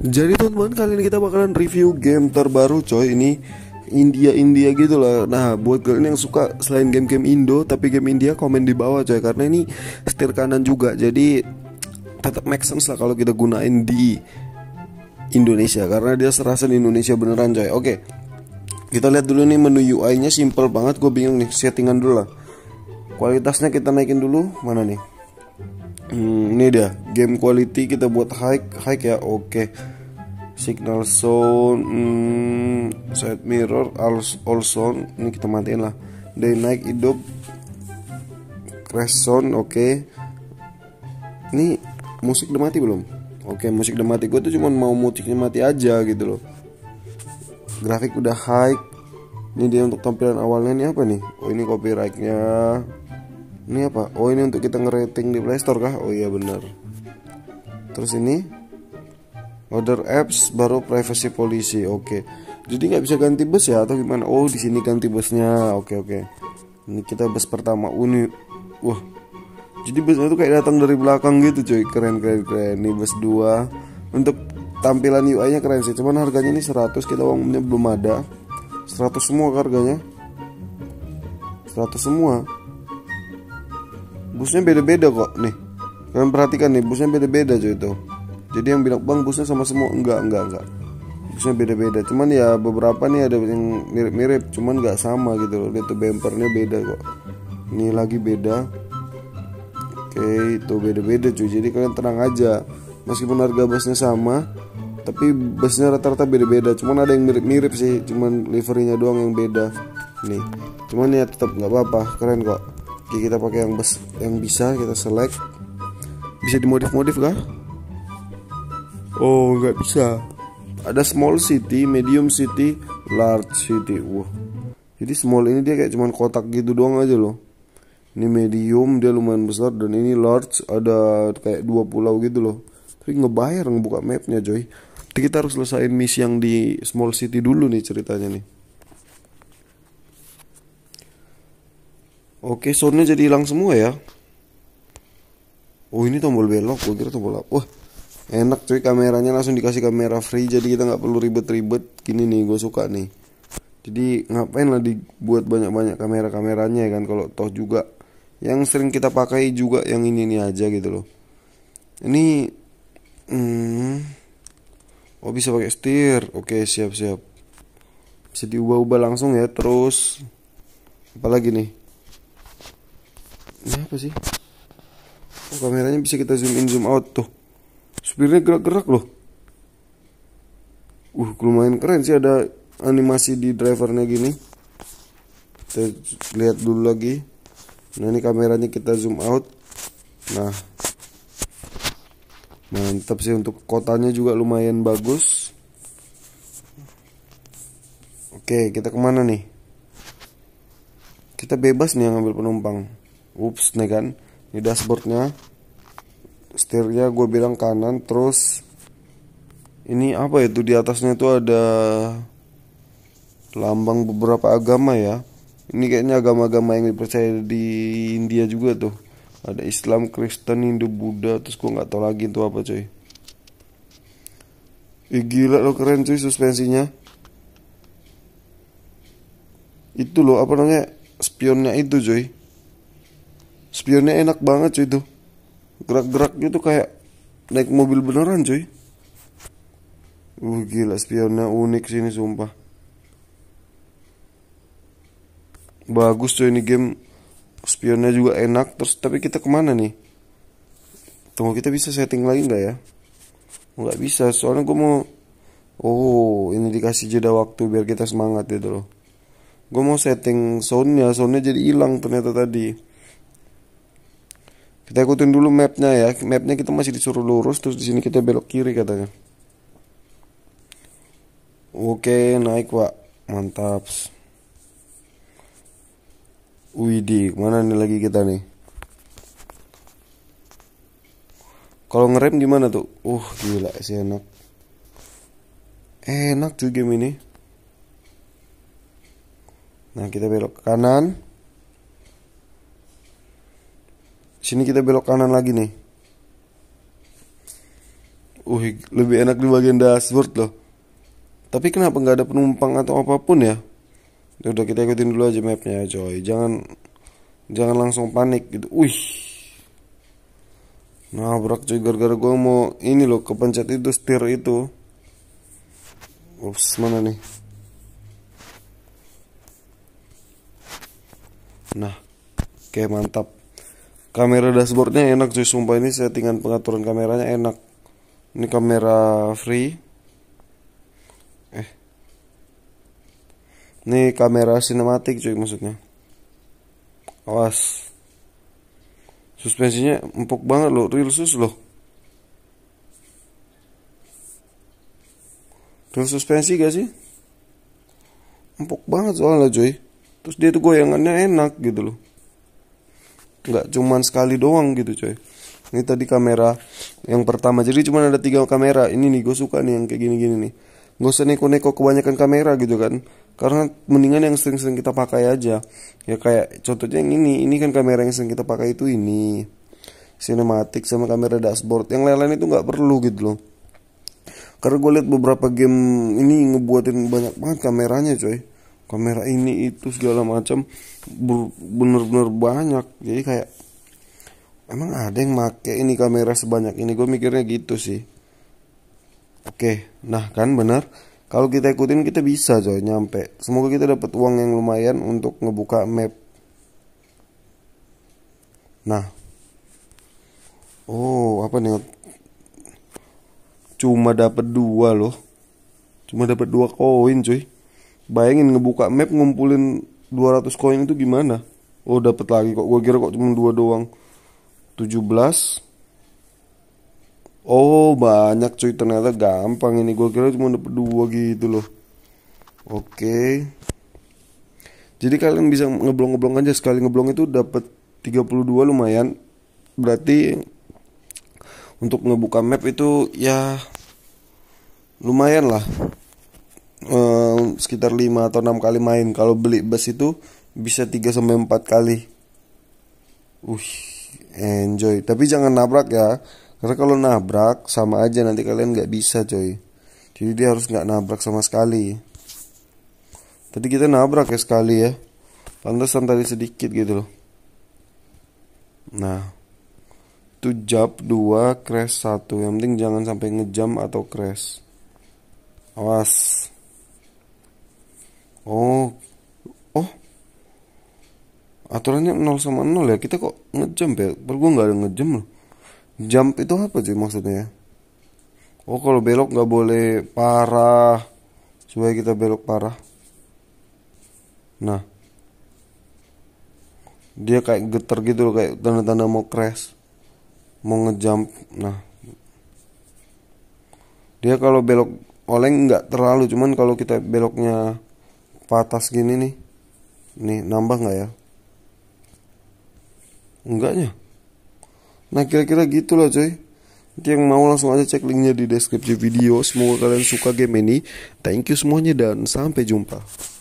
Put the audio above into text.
Jadi teman-teman kali ini kita bakalan review game terbaru coy ini India India gitu lah. Nah, buat kalian yang suka selain game-game Indo tapi game India komen di bawah coy karena ini setir kanan juga. Jadi tetap make sense lah kalau kita gunain di Indonesia karena dia serasa di Indonesia beneran coy. Oke. Kita lihat dulu nih menu UI-nya simple banget gue bingung nih settingan dulu lah. Kualitasnya kita naikin dulu mana nih? hmm, ini dia game quality kita buat high high ya oke okay. signal sound hmm, side mirror all, all sound ini kita matiin lah day naik hidup crash zone oke okay. ini musik udah mati belum oke okay, musik udah mati gue tuh cuman mau musiknya mati aja gitu loh grafik udah high ini dia untuk tampilan awalnya ini apa nih oh ini copyrightnya ini apa oh ini untuk kita ngerating di playstore kah oh iya bener terus ini order apps baru privacy policy oke okay. jadi nggak bisa ganti bus ya atau gimana oh di sini ganti busnya oke okay, oke okay. ini kita bus pertama uni wah jadi busnya itu kayak datang dari belakang gitu cuy keren keren keren ini bus 2 untuk tampilan UI nya keren sih cuman harganya ini 100 kita uangnya belum ada 100 semua harganya 100 semua busnya beda-beda kok nih kalian perhatikan nih busnya beda-beda cuy itu jadi yang bilang bang busnya sama semua enggak enggak enggak busnya beda-beda cuman ya beberapa nih ada yang mirip-mirip cuman enggak sama gitu loh itu bempernya beda kok ini lagi beda oke itu beda-beda cuy jadi kalian tenang aja meskipun harga busnya sama tapi busnya rata-rata beda-beda cuman ada yang mirip-mirip sih cuman liverynya doang yang beda nih cuman ya tetap nggak apa-apa keren kok Oke kita pakai yang bes yang bisa kita select bisa dimodif-modif kah? Oh nggak bisa. Ada small city, medium city, large city. Wah. Jadi small ini dia kayak cuman kotak gitu doang aja loh. Ini medium dia lumayan besar dan ini large ada kayak dua pulau gitu loh. Tapi ngebayar ngebuka mapnya coy. Jadi kita harus selesaiin misi yang di small city dulu nih ceritanya nih. Oke, soundnya jadi hilang semua ya. Oh ini tombol belok, gue kira tombol apa. Wah, enak cuy kameranya langsung dikasih kamera free jadi kita nggak perlu ribet-ribet. Gini nih gue suka nih. Jadi ngapain lah dibuat banyak-banyak kamera-kameranya ya kan kalau toh juga yang sering kita pakai juga yang ini ini aja gitu loh. Ini hmm, Oh bisa pakai setir. Oke, siap-siap. Bisa diubah-ubah langsung ya. Terus apalagi nih? ini apa sih oh, kameranya bisa kita zoom in zoom out tuh supirnya gerak-gerak loh uh lumayan keren sih ada animasi di drivernya gini kita lihat dulu lagi nah ini kameranya kita zoom out nah mantap sih untuk kotanya juga lumayan bagus oke kita kemana nih kita bebas nih ngambil penumpang ups nih kan ini dashboardnya setirnya gue bilang kanan terus ini apa itu ya, di atasnya itu ada lambang beberapa agama ya ini kayaknya agama-agama yang dipercaya di India juga tuh ada Islam Kristen Hindu Buddha terus gue nggak tahu lagi itu apa coy Ih, gila lo keren cuy suspensinya itu loh apa namanya spionnya itu cuy spionnya enak banget cuy itu gerak-geraknya tuh kayak naik mobil beneran cuy uh gila spionnya unik sini sumpah bagus cuy ini game spionnya juga enak terus tapi kita kemana nih tunggu kita bisa setting lagi nggak ya nggak bisa soalnya gue mau oh ini dikasih jeda waktu biar kita semangat gitu loh gue mau setting soundnya soundnya jadi hilang ternyata tadi kita ikutin dulu mapnya ya. Mapnya kita masih disuruh lurus, terus di sini kita belok kiri katanya. Oke, naik pak, mantap. widi mana nih lagi kita nih? Kalau ngerem gimana tuh? Uh, gila sih enak. Enak tuh game ini. Nah, kita belok ke kanan. Sini kita belok kanan lagi nih. Uh, lebih enak di bagian dashboard loh. Tapi kenapa nggak ada penumpang atau apapun ya? ya udah kita ikutin dulu aja mapnya coy. Jangan jangan langsung panik gitu. nah Nabrak coy gara-gara gue mau ini loh kepencet itu setir itu. Ups, mana nih? Nah, oke mantap kamera dashboardnya enak cuy sumpah ini settingan pengaturan kameranya enak ini kamera free eh ini kamera sinematik cuy maksudnya awas suspensinya empuk banget loh real sus loh real suspensi gak sih empuk banget soalnya cuy terus dia tuh goyangannya enak gitu loh nggak cuman sekali doang gitu coy ini tadi kamera yang pertama jadi cuman ada tiga kamera ini nih gue suka nih yang kayak gini-gini nih gue usah neko-neko kebanyakan kamera gitu kan karena mendingan yang sering-sering kita pakai aja ya kayak contohnya yang ini ini kan kamera yang sering kita pakai itu ini cinematic sama kamera dashboard yang lain-lain itu nggak perlu gitu loh karena gue liat beberapa game ini ngebuatin banyak banget kameranya coy kamera ini itu segala macam bener-bener banyak jadi kayak emang ada yang make ini kamera sebanyak ini gue mikirnya gitu sih oke nah kan bener kalau kita ikutin kita bisa coy nyampe semoga kita dapat uang yang lumayan untuk ngebuka map nah oh apa nih cuma dapat dua loh cuma dapat dua koin cuy Bayangin ngebuka map ngumpulin 200 koin itu gimana? Oh dapat lagi kok. Gue kira kok cuma dua doang. 17 Oh banyak cuy ternyata gampang ini gue kira cuma dapat dua gitu loh Oke okay. Jadi kalian bisa ngeblong-ngeblong aja sekali ngeblong itu dapat 32 lumayan Berarti untuk ngebuka map itu ya lumayan lah sekitar 5 atau 6 kali main. Kalau beli bus itu bisa 3 sampai 4 kali. Uh, enjoy. Tapi jangan nabrak ya. Karena kalau nabrak sama aja nanti kalian nggak bisa coy. Jadi dia harus nggak nabrak sama sekali. Tadi kita nabrak ya sekali ya. Pantesan tadi sedikit gitu loh. Nah. Itu jump 2, crash 1. Yang penting jangan sampai ngejam atau crash. Awas. aturannya 0 sama 0 ya kita kok ngejump ya padahal gue nggak ada ngejump loh jump itu apa sih maksudnya ya oh kalau belok nggak boleh parah supaya kita belok parah nah dia kayak geter gitu loh kayak tanda-tanda mau crash mau ngejump nah dia kalau belok oleng nggak terlalu cuman kalau kita beloknya patas gini nih nih nambah nggak ya enggaknya nah kira-kira gitulah coy Nanti yang mau langsung aja cek linknya di deskripsi video. Semoga kalian suka game ini. Thank you semuanya dan sampai jumpa.